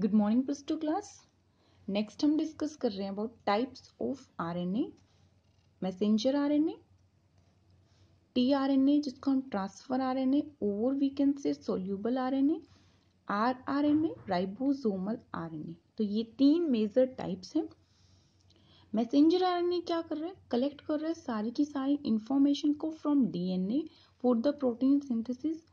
good morning plus two class next हम discuss कर रहे हैं about types of RNA messenger RNA tRNA जिसको हम ट्रांसफर आरएनए ओवर वीकेंड से soluble RNA rRNA ribosomal RNA तो ये तीन मेजर टाइप्स हैं मैसेंजर आरएनए क्या कर रहा है कलेक्ट कर रहा है सारी की सारी इंफॉर्मेशन को from DNA for the protein synthesis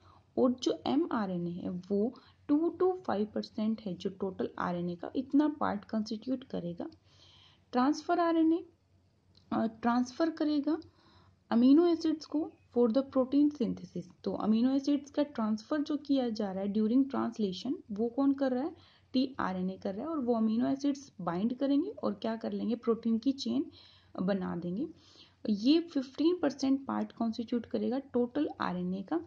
और जो एम है वो टू टू फाइव परसेंट है जो टोटल आरएनए का इतना पार्ट कंस्टिट्यूट करेगा ट्रांसफर आरएनए ट्रांसफर करेगा अमीनो एसिड्स को फॉर द प्रोटीन सिंथेसिस तो अमीनो एसिड्स का ट्रांसफर जो किया जा रहा है ड्यूरिंग ट्रांसलेशन वो कौन कर रहा है टी आर एन ए कर रहा है और वो अमीनो एसिड्स बाइंड करेंगे और क्या कर लेंगे प्रोटीन की चेन बना देंगे ये 15 परसेंट पार्ट कॉन्स्टिट्यूट करेगा टोटल आरएनए का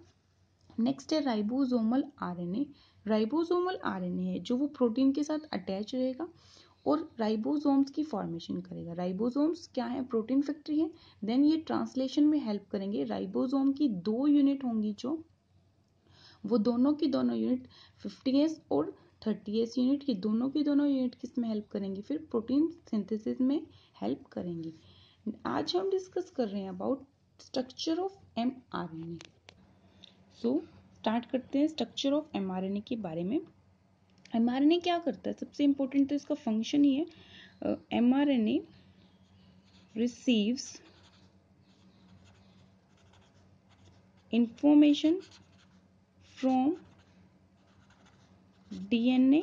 नेक्स्ट है राइबोसोमल आरएनए राइबोसोमल आरएनए है जो वो प्रोटीन के साथ अटैच रहेगा और राइबोसोम्स की फॉर्मेशन करेगा राइबोसोम्स क्या है प्रोटीन फैक्ट्री है देन ये ट्रांसलेशन में हेल्प करेंगे राइबोसोम की दो यूनिट होंगी जो वो दोनों की दोनों यूनिट 50s और 30s यूनिट की दोनों की दोनों यूनिट किस में हेल्प करेंगी फिर प्रोटीन सिंथेसिस में हेल्प करेंगी आज हम डिस्कस कर रहे हैं about structure of M R N A so start करते हैं स्ट्रक्चर ऑफ एम के बारे में एम क्या करता है सबसे इम्पोर्टेंट तो इसका फंक्शन ही है M R N A receives information from DNA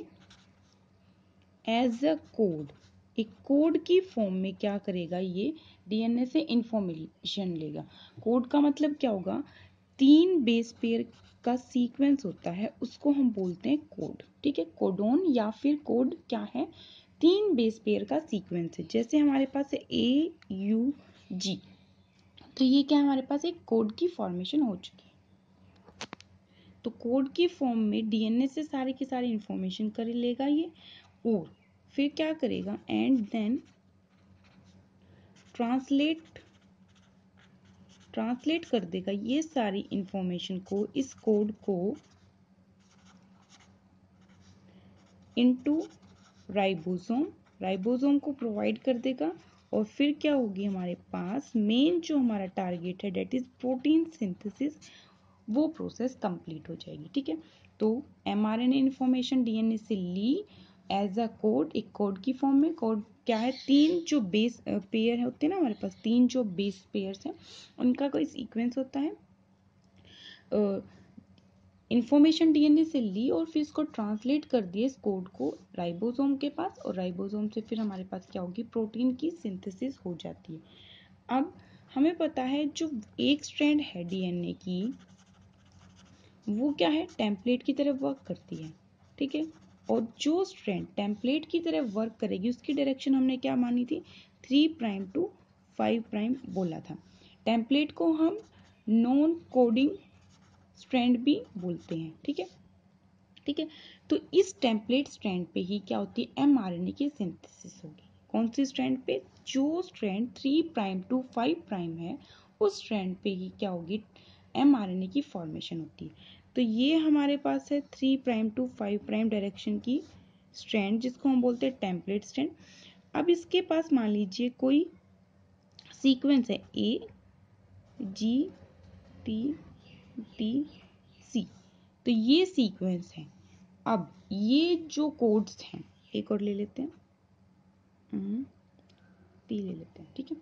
as a code एक कोड की फॉर्म में क्या करेगा ये डीएनए से इंफॉर्मेशन लेगा कोड का मतलब क्या होगा तीन बेस पेयर का सीक्वेंस होता है उसको हम बोलते हैं कोड ठीक है कोडोन या फिर कोड क्या है तीन बेस पेयर का सीक्वेंस है जैसे हमारे पास है ए यू जी तो ये क्या हमारे पास एक कोड की फॉर्मेशन हो चुकी है तो कोड की फॉर्म में डीएनए से सारे की सारी इंफॉर्मेशन कर लेगा ये और फिर क्या करेगा एंड देन ट्रांसलेट ट्रांसलेट कर देगा ये सारी इंफॉर्मेशन को इस कोड को इनटू राइबोसोम राइबोसोम को प्रोवाइड कर देगा और फिर क्या होगी हमारे पास मेन जो हमारा टारगेट है डेट इज प्रोटीन सिंथेसिस वो प्रोसेस कंप्लीट हो जाएगी ठीक है तो एमआरएनए इन्फॉर्मेशन डीएनए से ली एज अ कोड एक कोड की फॉर्म में कोड क्या है तीन जो बेस पेयर होते हैं ना हमारे पास तीन जो बेस पेयर हैं उनका कोई सीक्वेंस होता है इंफॉर्मेशन डीएनए से ली और फिर इसको ट्रांसलेट कर दिए इस कोड को राइबोसोम के पास और राइबोसोम से फिर हमारे पास क्या होगी प्रोटीन की सिंथेसिस हो जाती है अब हमें पता है जो एक स्ट्रैंड है डीएनए की वो क्या है टेम्पलेट की तरफ वर्क करती है ठीक है और जो स्ट्रेंड टेम्पलेट की तरह वर्क करेगी उसकी डायरेक्शन हमने क्या मानी थी three prime to five prime बोला था टेम्पलेट को हम नॉन कोडिंग स्ट्रैंड भी बोलते हैं ठीक है ठीक है तो इस टेम्पलेट स्ट्रैंड पे ही क्या होती है एमआरएनए की सिंथेसिस होगी कौन सी स्ट्रैंड पे जो strand three prime to five prime है उस स्ट्रैंड पे ही क्या होगी एमआरएनए की फॉर्मेशन होती है तो ये हमारे पास है three prime to five prime direction की स्ट्रैंड जिसको हम बोलते हैं टेम्पलेट स्ट्रैंड अब इसके पास मान लीजिए कोई सीक्वेंस है ए जी टी टी सी तो ये सीक्वेंस है अब ये जो कोड्स हैं एक और ले लेते हैं टी हम्म, ले लेते हैं ठीक है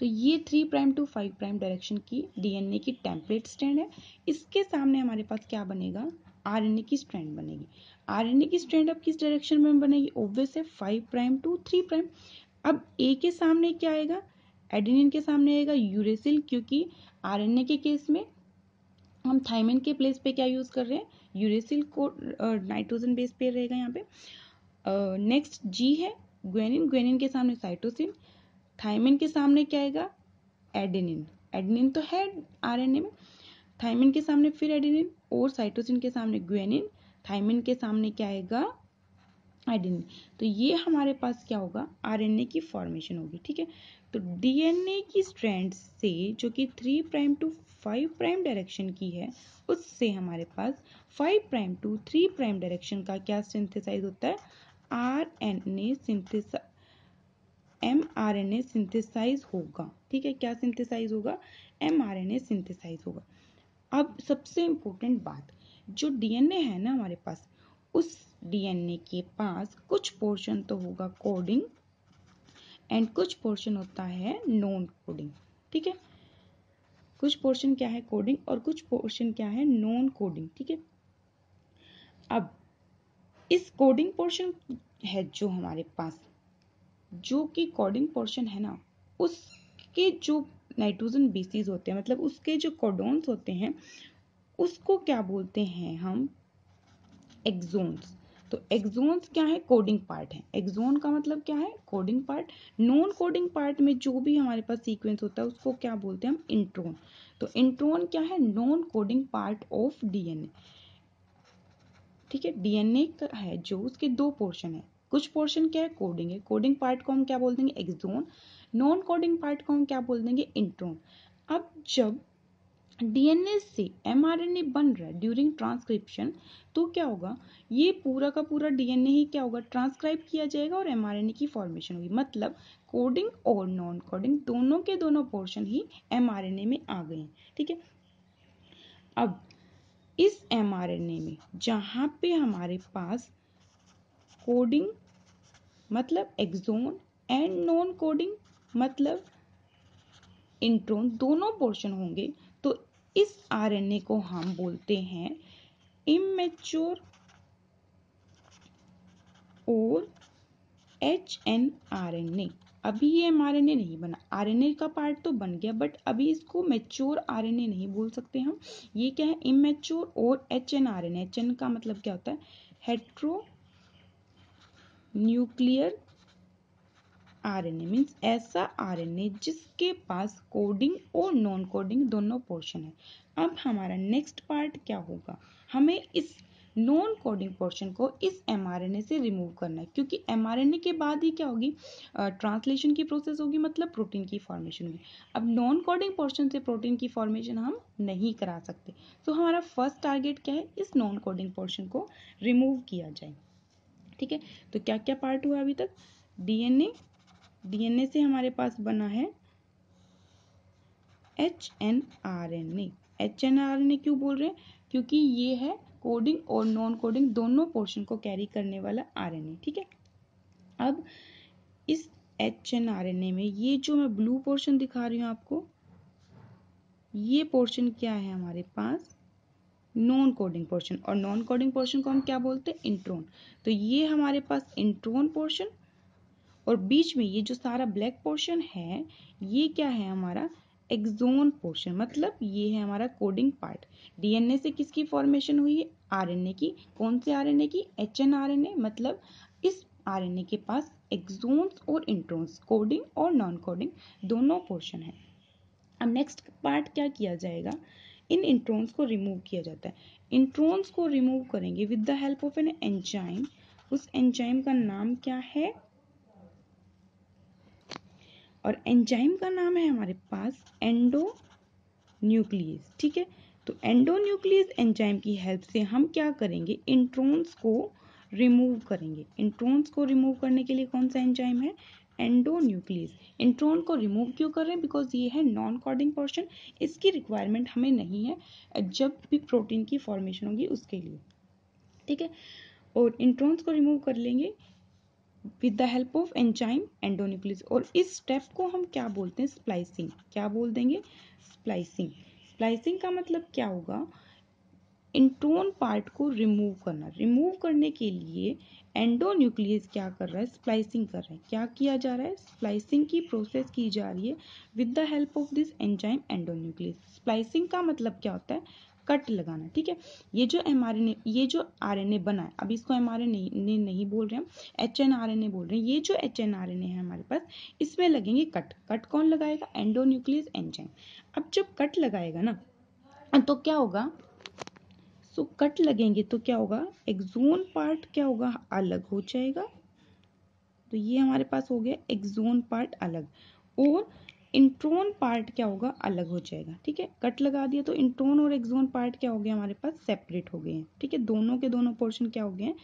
तो ये three prime to five prime direction की डीएनए की टेम्पलेट स्ट्रैंड है इसके सामने हमारे पास क्या बनेगा आरएनए की स्ट्रैंड बनेगी आरएनए की स्ट्रैंड अब किस डायरेक्शन में बनेगी ओब्वियस है five prime to three prime अब ए के सामने क्या आएगा एडिनिन के सामने आएगा यूरेसिल क्योंकि आरएनए के केस में हम थाइमिन के प्लेस पे क्या यूज़ कर रहे हैं यूरेसिल को नाइट्रोजन बेस पे रहेगा यहाँ पे नेक्स्ट जी है ग्वेनिन ग्वेनिन के सामने साइटोसिन थाइमिन के सामने क्या आएगा एडेनिन एडेनिन तो है आरएनए में थाइमिन के सामने फिर एडेनिन और साइटोसिन के सामने ग्वेनिन थाइमिन के सामने क्या आएगा एडेनिन तो ये हमारे पास क्या होगा आरएनए की फॉर्मेशन होगी ठीक है तो डीएनए की स्ट्रैंड से जो कि three prime to five prime direction की है उससे हमारे पास five prime to three prime direction का क्या सिंथेसाइज होता है आर एन ए सिंथेसा M R N A synthesize होगा ठीक है क्या सिंथेसाइज होगा M R N A synthesize होगा अब सबसे इम्पोर्टेंट बात जो डीएनए है ना हमारे पास उस डीएनए के पास कुछ पोर्शन तो होगा कोडिंग एंड कुछ पोर्शन होता है नॉन कोडिंग ठीक है कुछ पोर्शन क्या है कोडिंग और कुछ पोर्शन क्या है नॉन कोडिंग ठीक है अब इस कोडिंग पोर्शन है जो हमारे पास जो कि कॉडिंग पोर्शन है ना उसके जो नाइट्रोजन बेसिस होते हैं मतलब उसके जो कॉडोन्स होते हैं उसको क्या बोलते हैं हम एक्जोन्स तो एक्जोन्स क्या है कोडिंग पार्ट है एक्जोन का मतलब क्या है coding part non coding part में जो भी हमारे पास सीक्वेंस होता है उसको क्या बोलते हैं हम इंट्रोन तो इंट्रोन क्या है non coding part of DNA ठीक है डीएनए का है जो उसके दो पोर्शन है कुछ पोर्शन क्या है कोडिंग है कोडिंग पार्ट को हम क्या बोल देंगे एक्सोन नॉन कोडिंग पार्ट को हम क्या बोल देंगे इंट्रोन अब जब डीएनए से एमआरएनए बन रहा है ड्यूरिंग ट्रांसक्रिप्शन तो क्या होगा ये पूरा का पूरा डीएनए ही क्या होगा ट्रांसक्राइब किया जाएगा और एमआरएनए की फॉर्मेशन होगी मतलब कोडिंग और नॉन कोडिंग दोनों के दोनों पोर्शन ही एमआरएनए में आ गए हैं ठीक है अब इस एमआरएनए में जहाँ पे हमारे पास कोडिंग मतलब एक्सोन एंड नॉन कोडिंग मतलब इंट्रोन दोनों पोर्शन होंगे तो इस आरएनए को हम बोलते हैं इमेच्योर और H N R N A अभी ये एम आर एन ए नहीं बना आर एन ए का पार्ट तो बन गया बट अभी इसको मेच्योर आर एन ए नहीं बोल सकते हम ये क्या है इमेच्योर और H N R N H N का मतलब क्या होता है हेट्रो न्यूक्लियर आरएनए मींस ऐसा आरएनए जिसके पास कोडिंग और नॉन कोडिंग दोनों पोर्शन है अब हमारा नेक्स्ट पार्ट क्या होगा हमें इस नॉन कोडिंग पोर्शन को इस एमआरएनए से रिमूव करना है क्योंकि एमआरएनए के बाद ही क्या होगी ट्रांसलेशन की प्रोसेस होगी मतलब प्रोटीन की फॉर्मेशन होगी अब नॉन कोडिंग पोर्शन से प्रोटीन की फॉर्मेशन हम नहीं करा सकते तो हमारा फर्स्ट टारगेट क्या है इस नॉन कोडिंग पोर्शन को रिमूव किया जाए ठीक है तो क्या क्या पार्ट हुआ अभी तक डीएनए डीएनए से हमारे पास बना है H N R N A H N R N A क्यों बोल रहे हैं क्योंकि ये है कोडिंग और नॉन कोडिंग दोनों पोर्शन को कैरी करने वाला आर एन ए ठीक है अब इस H N R N A में ये जो मैं ब्लू पोर्शन दिखा रही हूँ आपको ये पोर्शन क्या है हमारे पास नॉन कोडिंग पोर्शन और नॉन कोडिंग पोर्शन को हम क्या बोलते हैं इंट्रोन तो ये हमारे पास इंट्रोन पोर्शन और बीच में ये जो सारा ब्लैक पोर्शन है ये क्या है हमारा एक्जोन पोर्शन मतलब ये है हमारा कोडिंग पार्ट डीएनए से किसकी फॉर्मेशन हुई है आरएनए की कौन से आरएनए की एच एन मतलब इस आरएनए के पास एक्सोन्स और इंट्रोन्स कोडिंग और नॉन कोडिंग दोनों पोर्शन है अब नेक्स्ट पार्ट क्या किया जाएगा इन इंट्रोन्स को रिमूव किया जाता है इंट्रोन्स को रिमूव करेंगे with the help of an enzyme उस एंजाइम का नाम क्या है और एंजाइम का नाम है हमारे पास एंडो न्यूक्लियस ठीक है तो एंडो न्यूक्लियस एंजाइम की हेल्प से हम क्या करेंगे इंट्रोन्स को रिमूव करेंगे इंट्रोन्स को रिमूव करने के लिए कौन सा एंजाइम है एंडोन्यूक्लियस इंट्रोन को रिमूव क्यों कर रहे हैं बिकॉज ये है नॉन कॉर्डिंग पोर्शन इसकी रिक्वायरमेंट हमें नहीं है जब भी प्रोटीन की फॉर्मेशन होगी उसके लिए ठीक है और इंट्रोन्स को रिमूव कर लेंगे with the help of enzyme endonuclease और इस स्टेप को हम क्या बोलते हैं स्प्लाइसिंग क्या बोल देंगे स्प्लाइसिंग स्प्लाइसिंग का मतलब क्या होगा इन टोन पार्ट को रिमूव करना रिमूव करने के लिए एंडो न्यूक्लियस क्या कर रहा है स्प्लाइसिंग कर रहे हैं क्या किया जा रहा है स्प्लाइसिंग की प्रोसेस की जा रही है with the help of this enzyme nuclease splicing का मतलब क्या होता है कट लगाना ठीक है ये जो एम ये जो आर बना है अब इसको एम नहीं, नहीं बोल रहे हम एच एन आर बोल रहे हैं ये जो एच एन आर है हमारे पास इसमें लगेंगे कट कट कौन लगाएगा एंडो न्यूक्लियस एंजाइम अब जब कट लगाएगा ना तो क्या होगा सो कट लगेंगे तो क्या होगा एक्जोन पार्ट क्या होगा अलग हो जाएगा तो ये हमारे पास हो गया एक्जोन पार्ट अलग और इंट्रोन पार्ट क्या होगा अलग हो जाएगा ठीक है कट लगा दिया तो इंट्रोन और एक्जोन पार्ट क्या हो गया हमारे पास सेपरेट हो गए हैं ठीक है दोनों के दोनों पोर्शन क्या हो गए हैं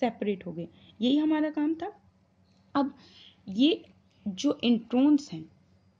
सेपरेट हो गए यही हमारा काम था अब ये जो इंट्रोन्स हैं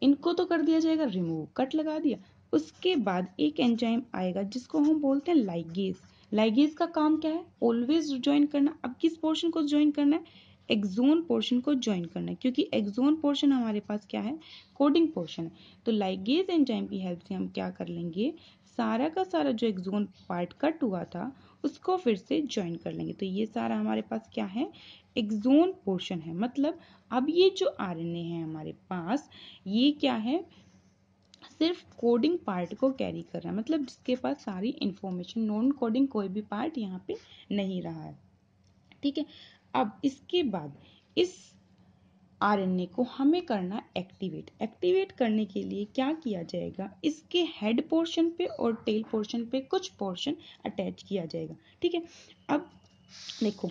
इनको तो कर दिया जाएगा रिमूव कट लगा दिया उसके बाद एक एंजाइम आएगा जिसको हम बोलते हैं लाइगेज लाइगेज का काम क्या है ऑलवेज ज्वाइन करना अब किस पोर्शन को ज्वाइन करना है एक्जोन पोर्शन को ज्वाइन करना है क्योंकि एक्जोन पोर्शन हमारे पास क्या है कोडिंग पोर्शन है तो लाइगेज एंजाइम की हेल्प से हम क्या कर लेंगे सारा का सारा जो एक्जोन पार्ट कट हुआ था उसको फिर से ज्वाइन कर लेंगे तो ये सारा हमारे पास क्या है एक्जोन पोर्शन है मतलब अब ये जो आरएनए है हमारे पास ये क्या है सिर्फ कोडिंग पार्ट को कैरी कर रहा है मतलब जिसके पास सारी इंफॉर्मेशन नॉन कोडिंग कोई भी पार्ट यहाँ पे नहीं रहा है ठीक है अब इसके बाद इस आरएनए को हमें करना एक्टिवेट एक्टिवेट करने के लिए क्या किया जाएगा इसके हेड पोर्शन पे और टेल पोर्शन पे कुछ पोर्शन अटैच किया जाएगा ठीक है अब देखो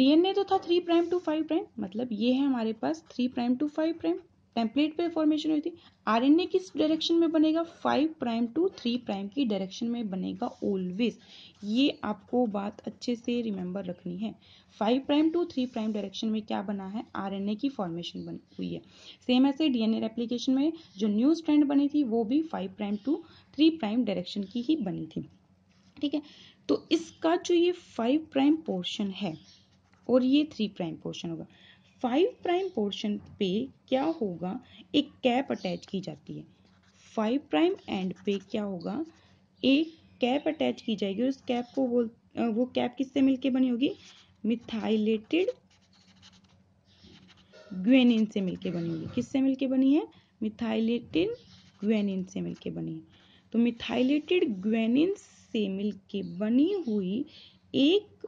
डीएनए तो था three prime to five prime मतलब ये है हमारे पास three prime to five prime template पे फॉर्मेशन हुई थी आरएनए किस डायरेक्शन में बनेगा five prime to three prime की डायरेक्शन में बनेगा ऑलवेज ये आपको बात अच्छे से रिमेंबर रखनी है five prime to three prime direction में क्या बना है आरएनए की फॉर्मेशन बन हुई है सेम ऐसे डीएनए रेप्लीकेशन में जो न्यू स्ट्रैंड बनी थी वो भी five prime to three prime direction की ही बनी थी ठीक है तो इसका जो ये फाइव प्राइम पोर्शन है और ये थ्री प्राइम पोर्शन होगा फाइव प्राइम पोर्शन पे क्या होगा एक कैप अटैच की जाती है फाइव प्राइम एंड पे क्या होगा एक कैप अटैच की जाएगी उस कैप को बोल वो कैप किससे मिलके बनी होगी मिथाइलेटेड ग्वेनिन से मिलके बनी होगी किससे मिलके बनी है मिथाइलेटेड ग्वेनिन से मिलके बनी है तो मिथाइलेटेड ग्वेनिन से मिलके बनी हुई एक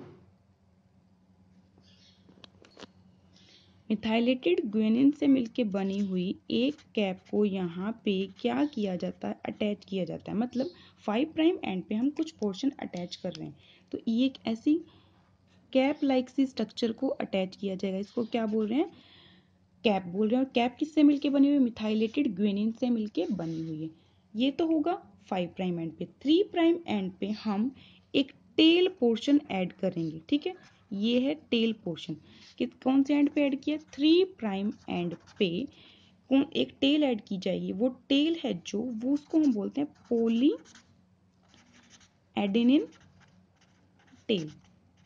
मिथाइलेटेड ग्वेनिन से मिलकर बनी हुई एक कैप को यहाँ पे क्या किया जाता है अटैच किया जाता है मतलब फाइव प्राइम एंड पे हम कुछ पोर्शन अटैच कर रहे हैं तो ये एक ऐसी कैप लाइक सी स्ट्रक्चर को अटैच किया जाएगा इसको क्या बोल रहे हैं कैप बोल रहे हैं और कैप किससे मिलके बनी हुई मिथाइलेटेड ग्वेनिन से मिलके बनी हुई है ये तो होगा फाइव प्राइम एंड पे थ्री प्राइम एंड पे हम एक टेल पोर्शन ऐड करेंगे ठीक है ये है टेल पोर्शन कि कौन से एंड पे ऐड किया थ्री प्राइम एंड पे कौन एक टेल ऐड की जाएगी वो टेल है जो वो उसको हम बोलते हैं poly adenine tail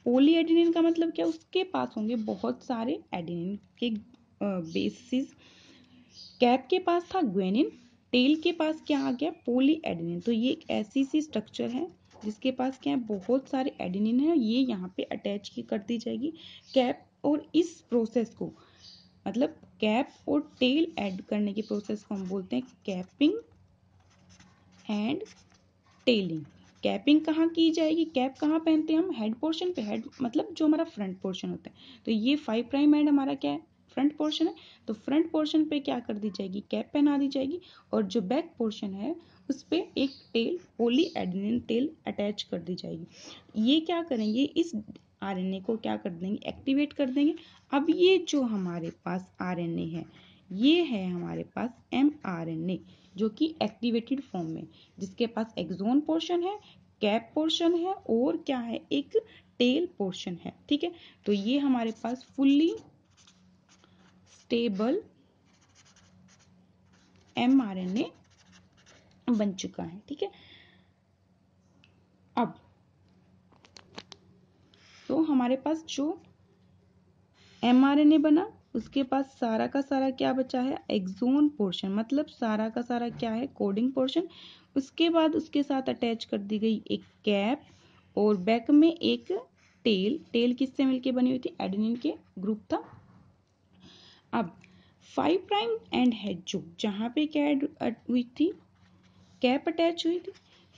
poly adenine का मतलब क्या उसके पास होंगे बहुत सारे एडिनिन के बेसिस कैप के पास था ग्वेनिन टेल के पास क्या आ गया पोली एडिनिन तो ये एक ऐसी सी स्ट्रक्चर है जिसके पास क्या है बहुत सारे एडिनिन है ये यहाँ पे अटैच की कर दी जाएगी कैप और इस प्रोसेस को मतलब कैप और टेल ऐड करने की प्रोसेस को हम बोलते हैं कैपिंग एंड टेलिंग कैपिंग कहाँ की जाएगी कैप कहाँ पहनते हैं हम हेड पोर्शन पे हेड मतलब जो हमारा फ्रंट पोर्शन होता है तो ये फाइव प्राइम एंड हमारा क्या है फ्रंट पोर्शन है तो फ्रंट पोर्शन पे क्या कर दी जाएगी कैप पहना दी जाएगी और जो बैक पोर्शन है उस पर एक tail poly adenine tail attach कर दी जाएगी ये क्या करेंगे इस आरएनए को क्या कर देंगे एक्टिवेट कर देंगे अब ये जो हमारे पास आरएनए है ये है हमारे पास एम जो कि एक्टिवेटेड फॉर्म में जिसके पास एक्जोन पोर्शन है कैप पोर्शन है और क्या है एक टेल पोर्शन है ठीक है तो ये हमारे पास फुल्ली स्टेबल एम बन चुका है ठीक है अब तो हमारे पास जो एमआरएनए बना उसके पास सारा का सारा क्या बचा है एक्सोन पोर्शन मतलब सारा का सारा क्या है कोडिंग पोर्शन उसके बाद उसके साथ अटैच कर दी गई एक कैप और बैक में एक टेल टेल किससे मिलके बनी हुई थी एडेनिन के ग्रुप था अब फाइव प्राइम एंड हेड जो जहाँ पे क्या हुई थी कैप अटैच हुई थी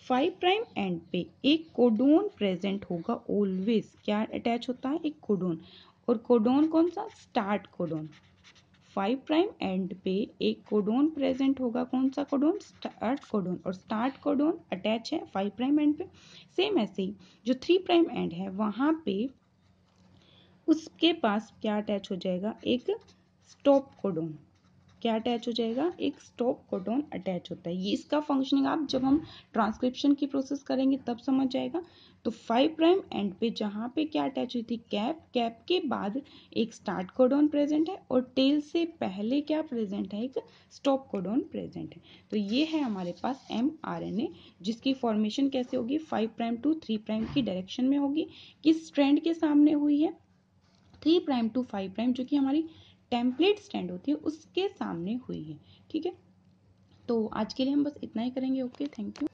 फाइव प्राइम एंड पे एक कोडोन प्रेजेंट होगा ऑलवेज क्या अटैच होता है एक कोडोन और कोडोन कौन सा start codon five prime end पे एक कोडोन प्रेजेंट होगा कौन सा कोडोन स्टार्ट कोडोन और स्टार्ट कोडोन अटैच है फाइव प्राइम एंड पे सेम ऐसे ही जो थ्री प्राइम एंड है वहाँ पे उसके पास क्या अटैच हो जाएगा एक स्टॉप कोडोन क्या अटैच हो जाएगा एक स्टॉप कोडोन अटैच होता है ये इसका फंक्शनिंग आप जब हम ट्रांसक्रिप्शन की प्रोसेस करेंगे तब समझ जाएगा तो फाइव प्राइम एंड पे जहाँ पे क्या अटैच हुई थी कैप कैप के बाद एक स्टार्ट कोडोन प्रेजेंट है और टेल से पहले क्या प्रेजेंट है एक स्टॉप कोडोन प्रेजेंट है तो ये है हमारे पास एम आर एन ए जिसकी फॉर्मेशन कैसे होगी five prime to three prime की डायरेक्शन में होगी किस ट्रेंड के सामने हुई है three prime to five prime जो कि हमारी टेम्पलेट स्टैंड होती है उसके सामने हुई है ठीक है तो आज के लिए हम बस इतना ही करेंगे ओके थैंक यू